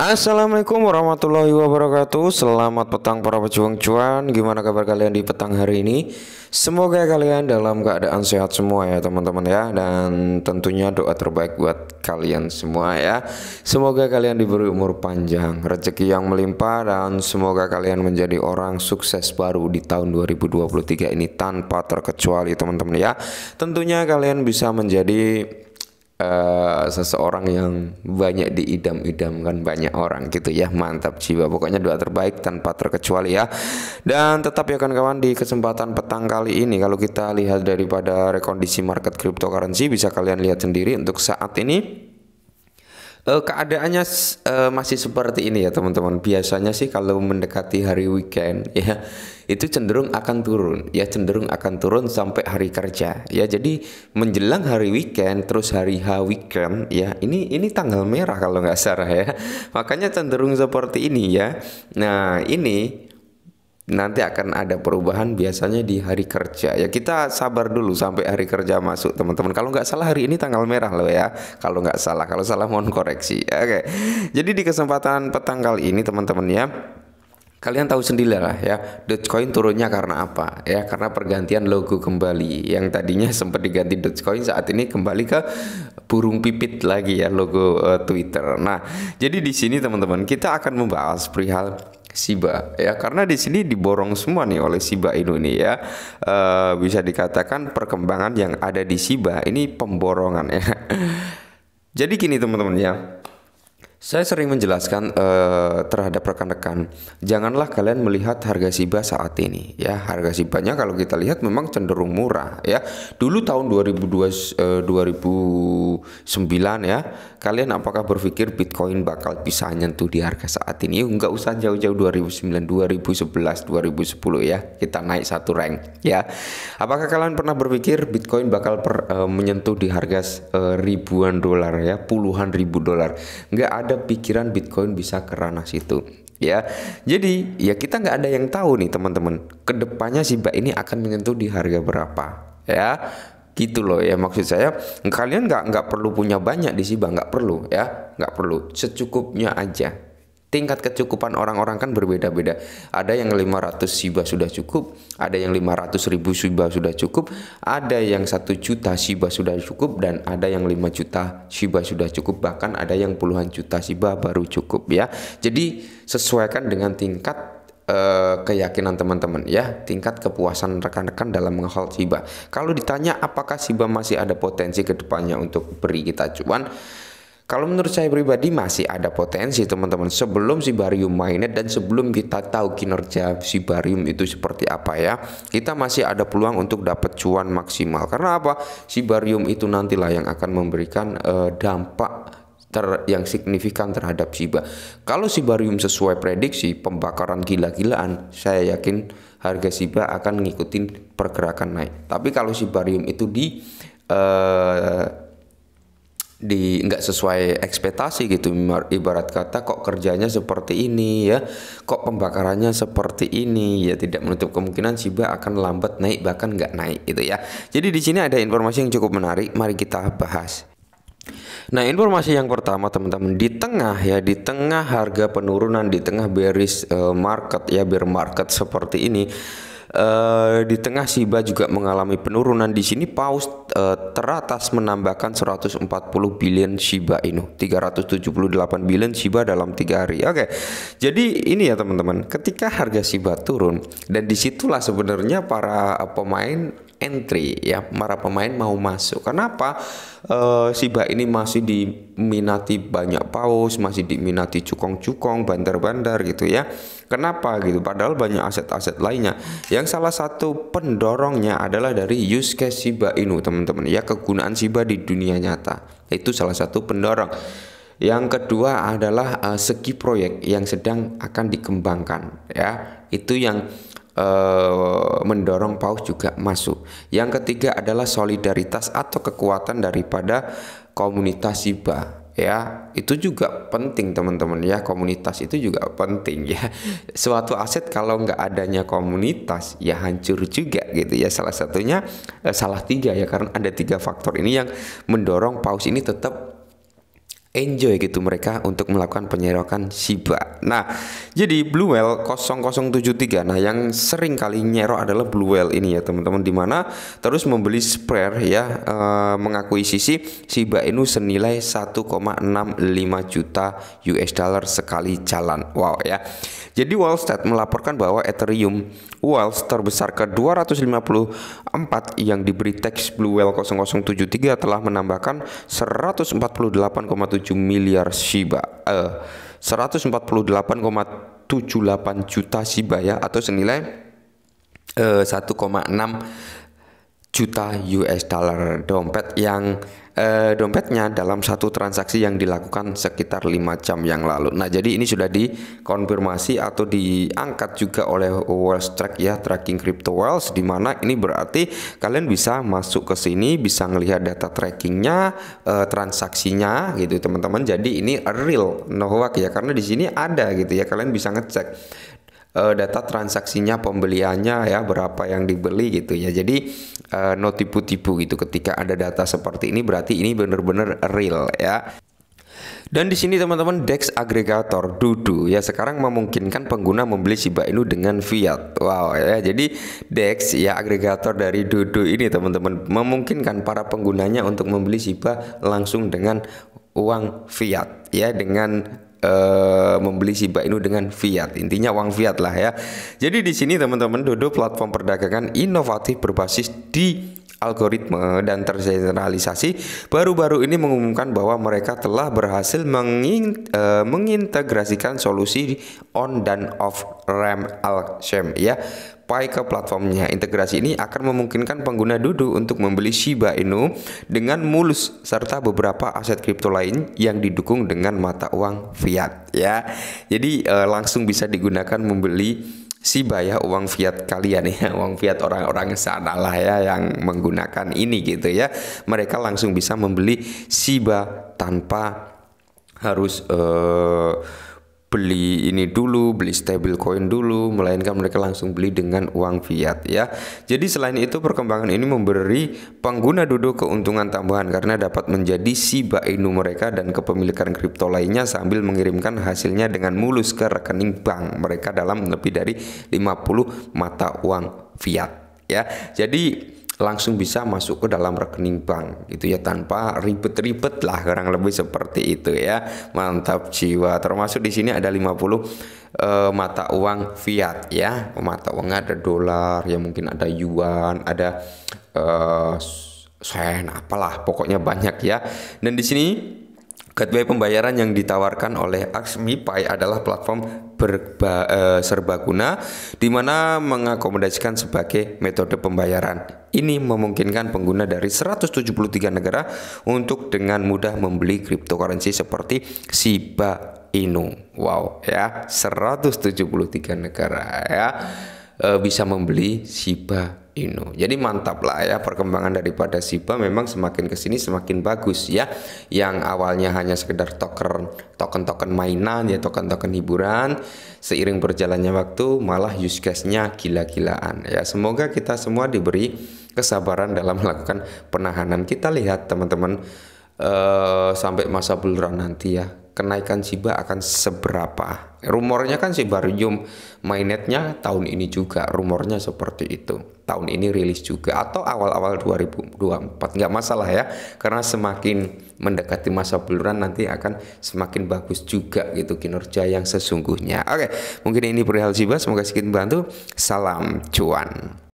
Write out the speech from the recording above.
Assalamualaikum warahmatullahi wabarakatuh Selamat petang para pejuang cuan Gimana kabar kalian di petang hari ini Semoga kalian dalam keadaan sehat semua ya teman-teman ya Dan tentunya doa terbaik buat kalian semua ya Semoga kalian diberi umur panjang Rezeki yang melimpah Dan semoga kalian menjadi orang sukses baru di tahun 2023 ini Tanpa terkecuali teman-teman ya Tentunya kalian bisa menjadi Eh, seseorang yang banyak diidam-idamkan banyak orang gitu ya mantap jiwa pokoknya doa terbaik tanpa terkecuali ya dan tetap ya kawan-kawan di kesempatan petang kali ini kalau kita lihat daripada rekondisi market cryptocurrency bisa kalian lihat sendiri untuk saat ini uh, keadaannya uh, masih seperti ini ya teman-teman biasanya sih kalau mendekati hari weekend ya itu cenderung akan turun ya cenderung akan turun sampai hari kerja ya jadi menjelang hari weekend terus hari H weekend ya ini ini tanggal merah kalau nggak salah ya makanya cenderung seperti ini ya nah ini nanti akan ada perubahan biasanya di hari kerja ya kita sabar dulu sampai hari kerja masuk teman-teman kalau nggak salah hari ini tanggal merah loh ya kalau nggak salah kalau salah mohon koreksi oke jadi di kesempatan petang kali ini teman-teman ya kalian tahu sendiri lah ya Dogecoin turunnya karena apa ya karena pergantian logo kembali yang tadinya sempat diganti Dogecoin saat ini kembali ke burung pipit lagi ya logo uh, Twitter nah jadi di sini teman-teman kita akan membahas perihal Siba ya karena di sini diborong semua nih oleh Siba Indonesia ini ya e, bisa dikatakan perkembangan yang ada di Siba ini pemborongan ya jadi gini teman-teman ya saya sering menjelaskan uh, terhadap rekan-rekan, janganlah kalian melihat harga SIBA saat ini ya. Harga siba kalau kita lihat memang cenderung murah ya. Dulu tahun 2002 uh, 2009 ya, kalian apakah berpikir Bitcoin bakal bisa nyentuh di harga saat ini? Enggak usah jauh-jauh 2009, 2011, 2010 ya. Kita naik satu rank ya. Apakah kalian pernah berpikir Bitcoin bakal per, uh, menyentuh di harga uh, ribuan dolar ya, puluhan ribu dolar? Enggak ada ada pikiran Bitcoin bisa ke ranah situ ya. Jadi ya kita nggak ada yang tahu nih teman-teman. Kedepannya si Mbak ini akan menyentuh di harga berapa ya gitu loh ya maksud saya kalian nggak nggak perlu punya banyak di Siba nggak perlu ya nggak perlu secukupnya aja tingkat kecukupan orang-orang kan berbeda-beda. Ada yang 500 shiba sudah cukup, ada yang 500 ribu shiba sudah cukup, ada yang 1 juta shiba sudah cukup, dan ada yang 5 juta shiba sudah cukup, bahkan ada yang puluhan juta shiba baru cukup ya. Jadi sesuaikan dengan tingkat eh, keyakinan teman-teman ya tingkat kepuasan rekan-rekan dalam menghal siba kalau ditanya apakah siba masih ada potensi kedepannya untuk beri kita cuan kalau menurut saya pribadi masih ada potensi teman-teman sebelum si barium mainnya dan sebelum kita tahu kinerja si barium itu seperti apa ya. Kita masih ada peluang untuk dapat cuan maksimal. Karena apa? si barium itu nantilah yang akan memberikan uh, dampak ter, yang signifikan terhadap Shiba. Kalau si barium sesuai prediksi pembakaran gila-gilaan, saya yakin harga Shiba akan ngikutin pergerakan naik. Tapi kalau si barium itu di uh, di nggak sesuai ekspektasi gitu ibarat kata kok kerjanya seperti ini ya kok pembakarannya seperti ini ya tidak menutup kemungkinan Shiba akan lambat naik bahkan nggak naik gitu ya jadi di sini ada informasi yang cukup menarik mari kita bahas Nah, informasi yang pertama teman-teman di tengah ya, di tengah harga penurunan di tengah bearish eh, market ya, bear market seperti ini Eh, di tengah Shiba juga mengalami penurunan di sini paus e, teratas menambahkan 140 billion Shiba Inu, 378 billion Shiba dalam tiga hari. Oke. Jadi ini ya teman-teman, ketika harga Shiba turun dan disitulah sebenarnya para eh, pemain entry ya para pemain mau masuk. Kenapa uh, eh, Siba ini masih diminati banyak paus, masih diminati cukong-cukong, bandar-bandar gitu ya. Kenapa gitu? Padahal banyak aset-aset lainnya. Yang salah satu pendorongnya adalah dari use case Shiba Inu, teman-teman. Ya kegunaan Shiba di dunia nyata. Itu salah satu pendorong. Yang kedua adalah uh, segi proyek yang sedang akan dikembangkan ya. Itu yang Eh, mendorong paus juga masuk. Yang ketiga adalah solidaritas atau kekuatan daripada komunitas Siba ya itu juga penting teman-teman ya komunitas itu juga penting ya suatu aset kalau nggak adanya komunitas ya hancur juga gitu ya salah satunya eh, salah tiga ya karena ada tiga faktor ini yang mendorong paus ini tetap enjoy gitu mereka untuk melakukan penyerokan Shiba. Nah, jadi Blue Whale 0073. Nah, yang sering kali nyerok adalah Blue Whale ini ya, teman-teman di mana terus membeli spread ya eh, mengakui sisi Shiba Inu senilai 1,65 juta US dollar sekali jalan. Wow ya. Jadi Wallstat melaporkan bahwa Ethereum Walls terbesar ke-254 yang diberi teks Whale 0073 telah menambahkan 148,7 miliar Shiba eh, 148,78 juta Shiba ya atau senilai eh, 1,6 juta US dollar dompet yang eh, dompetnya dalam satu transaksi yang dilakukan sekitar lima jam yang lalu. Nah, jadi ini sudah dikonfirmasi atau diangkat juga oleh Wall Street ya, tracking crypto Wells di mana ini berarti kalian bisa masuk ke sini bisa melihat data trackingnya, eh, transaksinya gitu teman-teman. Jadi ini real no hoax ya karena di sini ada gitu ya. Kalian bisa ngecek uh, data transaksinya pembeliannya ya berapa yang dibeli gitu ya jadi uh, no tipu-tipu gitu ketika ada data seperti ini berarti ini benar-benar real ya dan di sini teman-teman DEX agregator Dudu ya sekarang memungkinkan pengguna membeli Shiba Inu dengan fiat. Wow ya. Jadi DEX ya agregator dari Dudu ini teman-teman memungkinkan para penggunanya untuk membeli Shiba langsung dengan uang fiat ya dengan Eh, membeli Shiba Inu dengan fiat. Intinya uang fiat lah ya. Jadi di sini teman-teman Dodo platform perdagangan inovatif berbasis di algoritma dan tersentralisasi baru-baru ini mengumumkan bahwa mereka telah berhasil mengin, e, mengintegrasikan solusi on dan off rem Alchem ya ke platformnya. Integrasi ini akan memungkinkan pengguna Dudu untuk membeli Shiba Inu dengan mulus serta beberapa aset kripto lain yang didukung dengan mata uang fiat ya. Jadi e, langsung bisa digunakan membeli Shiba ya uang fiat kalian ya uang fiat orang-orang sana lah ya yang menggunakan ini gitu ya mereka langsung bisa membeli Shiba tanpa harus eh, beli ini dulu, beli stable coin dulu, melainkan mereka langsung beli dengan uang fiat ya. Jadi selain itu perkembangan ini memberi pengguna duduk keuntungan tambahan karena dapat menjadi Shiba Inu mereka dan kepemilikan kripto lainnya sambil mengirimkan hasilnya dengan mulus ke rekening bank mereka dalam lebih dari 50 mata uang fiat ya. Jadi langsung bisa masuk ke dalam rekening bank gitu ya tanpa ribet-ribet lah kurang lebih seperti itu ya mantap jiwa termasuk di sini ada 50 uh, eh, mata uang fiat ya mata uang ada dolar ya mungkin ada yuan ada uh, sen apalah pokoknya banyak ya dan di sini Gateway pembayaran yang ditawarkan oleh Aksmi Pay adalah platform berba, e, serbaguna di mana mengakomodasikan sebagai metode pembayaran. Ini memungkinkan pengguna dari 173 negara untuk dengan mudah membeli cryptocurrency seperti Shiba Inu. Wow, ya, 173 negara ya e, bisa membeli Shiba jadi mantap lah ya perkembangan daripada Siba memang semakin kesini semakin bagus ya. Yang awalnya hanya sekedar token token token mainan ya token token hiburan, seiring berjalannya waktu malah use case-nya gila-gilaan ya. Semoga kita semua diberi kesabaran dalam melakukan penahanan. Kita lihat teman-teman uh, sampai masa bulan nanti ya kenaikan Shiba akan seberapa. Rumornya kan Sibarium mainnetnya tahun ini juga, rumornya seperti itu. Tahun ini rilis juga atau awal-awal 2024, nggak masalah ya. Karena semakin mendekati masa buluran nanti akan semakin bagus juga gitu kinerja yang sesungguhnya. Oke, mungkin ini perihal Shiba, semoga sedikit membantu. Salam cuan.